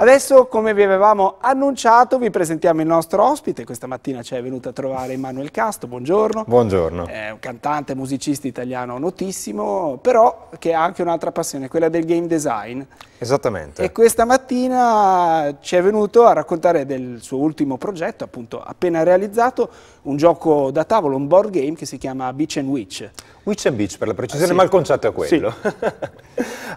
Adesso, come vi avevamo annunciato, vi presentiamo il nostro ospite. Questa mattina ci è venuto a trovare Emanuele Casto, buongiorno. Buongiorno. È un cantante, musicista italiano notissimo, però che ha anche un'altra passione, quella del game design. Esattamente. E questa mattina ci è venuto a raccontare del suo ultimo progetto, appunto appena realizzato, un gioco da tavolo, un board game che si chiama Beach and Witch. Witch and Beach per la precisione, ah, sì. ma il concetto è quello. Sì.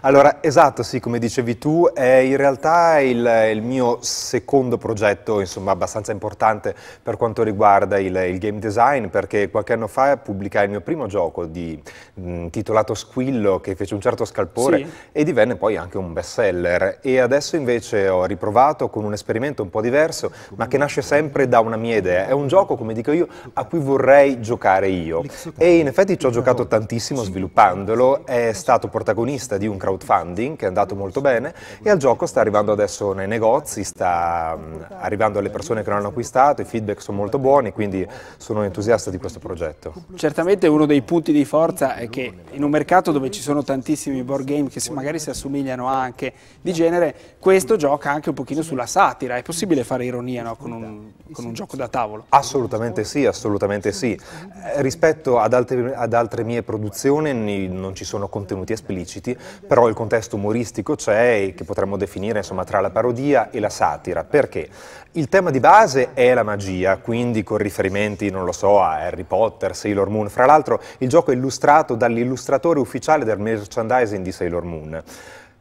allora, esatto, sì, come dicevi tu, è in realtà il, il, mio secondo progetto, insomma, abbastanza importante per quanto riguarda il, il, game design, perché qualche anno fa pubblicai il mio primo gioco di, intitolato Squillo, che fece un certo scalpore sì. e divenne poi anche un best seller. E adesso invece ho riprovato con un esperimento un po' diverso, ma che nasce sempre da una mia idea. È un gioco, come dico io, a cui vorrei giocare io. E in effetti ci ho giocato lavorato tantissimo sviluppandolo, è stato protagonista di un crowdfunding che è andato molto bene e al gioco sta arrivando adesso nei negozi, sta mm, arrivando alle persone che l'hanno acquistato, i feedback sono molto buoni, quindi sono entusiasta di questo progetto. Certamente uno dei punti di forza è che in un mercato dove ci sono tantissimi board game che magari si assomigliano anche di genere, questo gioca anche un pochino sulla satira, è possibile fare ironia no? con, un, con un gioco da tavolo? Assolutamente sì, assolutamente sì. Eh, rispetto ad altre, ad altri altre mie produzioni non ci sono contenuti espliciti, però il contesto umoristico c'è e che potremmo definire insomma, tra la parodia e la satira. Perché? Il tema di base è la magia, quindi con riferimenti, non lo so, a Harry Potter, Sailor Moon. Fra l'altro il gioco è illustrato dall'illustratore ufficiale del merchandising di Sailor Moon.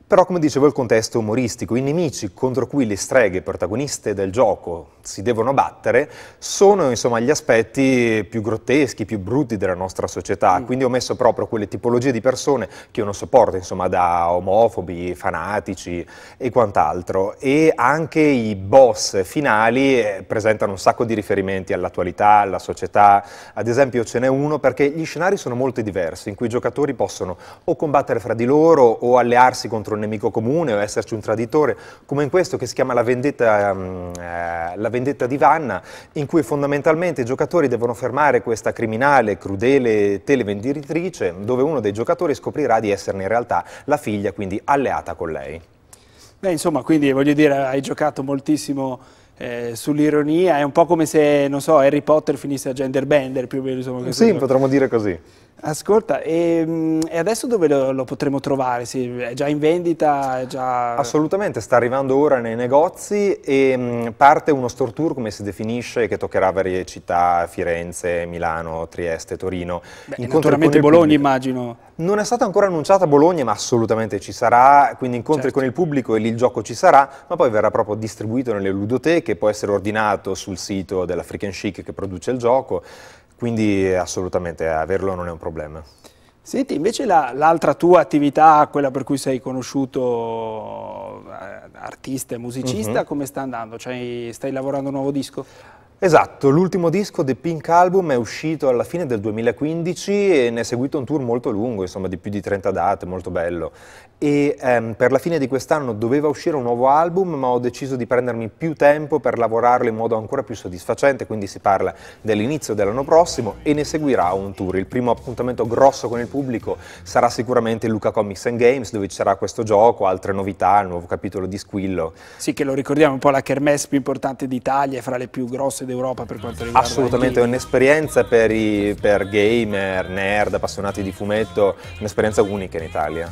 Però, come dicevo, il contesto umoristico, i nemici contro cui le streghe protagoniste del gioco si devono battere, sono insomma, gli aspetti più grotteschi, più brutti della nostra società. Mm. Quindi ho messo proprio quelle tipologie di persone che io non sopporto, insomma, da omofobi, fanatici e quant'altro. E anche i boss finali eh, presentano un sacco di riferimenti all'attualità, alla società. Ad esempio ce n'è uno perché gli scenari sono molto diversi, in cui i giocatori possono o combattere fra di loro o allearsi contro un nemico comune o esserci un traditore, come in questo che si chiama la vendetta, mm, eh, la vendetta di Vanna, in cui fondamentalmente i giocatori devono fermare questa criminale, crudele televenditrice, dove uno dei giocatori scoprirà di esserne in realtà la figlia, quindi alleata con lei. Beh, insomma, quindi voglio dire, hai giocato moltissimo eh, sull'ironia, è un po' come se, non so, Harry Potter finisse a gender bender, più o meno. Insomma, sì, potremmo dire così. Ascolta, e, ehm, e, adesso dove lo, lo potremo trovare? Sì, è già in vendita? Già... Assolutamente, sta arrivando ora nei negozi e mh, mm, parte uno store tour, come si definisce, che toccherà varie città, Firenze, Milano, Trieste, Torino. Beh, naturalmente Bologna immagino. Non è stata ancora annunciata Bologna, ma assolutamente ci sarà, quindi incontri certo. con il pubblico e lì il gioco ci sarà, ma poi verrà proprio distribuito nelle ludoteche, può essere ordinato sul sito dell'African Chic che produce il gioco, quindi assolutamente averlo non è un problema. Senti, invece l'altra tua attività, quella per cui sei conosciuto eh, artista e musicista, uh mhm. -huh. come sta andando? Cioè, stai lavorando a un nuovo disco? Esatto, l'ultimo disco The Pink Album è uscito alla fine del 2015 e ne è seguito un tour molto lungo, insomma di più di 30 date, molto bello. E ehm, per la fine di quest'anno doveva uscire un nuovo album, ma ho deciso di prendermi più tempo per lavorarlo in modo ancora più soddisfacente, quindi si parla dell'inizio dell'anno prossimo e ne seguirà un tour. Il primo appuntamento grosso con il pubblico sarà sicuramente Luca Comics and Games, dove ci sarà questo gioco, altre novità, il nuovo capitolo di Squillo. Sì, che lo ricordiamo un po' la kermesse più importante d'Italia, fra le più grosse d'Europa per quanto riguarda Assolutamente, è un'esperienza per, i, per gamer, nerd, appassionati di fumetto, un'esperienza unica in Italia.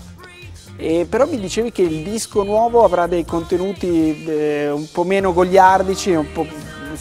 E però mi dicevi che il disco nuovo avrà dei contenuti eh, un po' meno goliardici, un po'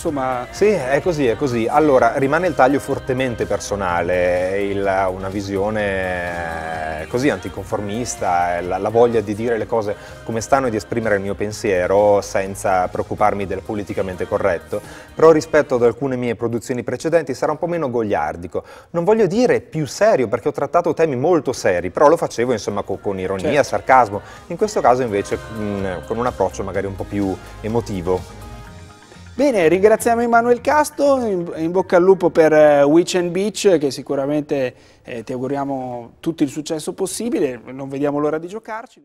insomma... Sì, è così, è così. Allora, rimane il taglio fortemente personale, il, una visione eh, così anticonformista, eh, la, la, voglia di dire le cose come stanno e di esprimere il mio pensiero senza preoccuparmi del politicamente corretto, però rispetto ad alcune mie produzioni precedenti sarà un po' meno gogliardico. Non voglio dire più serio perché ho trattato temi molto seri, però lo facevo insomma con, con ironia, certo. sarcasmo. In questo caso invece mh, mm, con un approccio magari un po' più emotivo. Bene, ringraziamo Emanuele Casto, in, in, bocca al lupo per eh, Weekend Beach che sicuramente eh, ti auguriamo tutto il successo possibile, non vediamo l'ora di giocarci.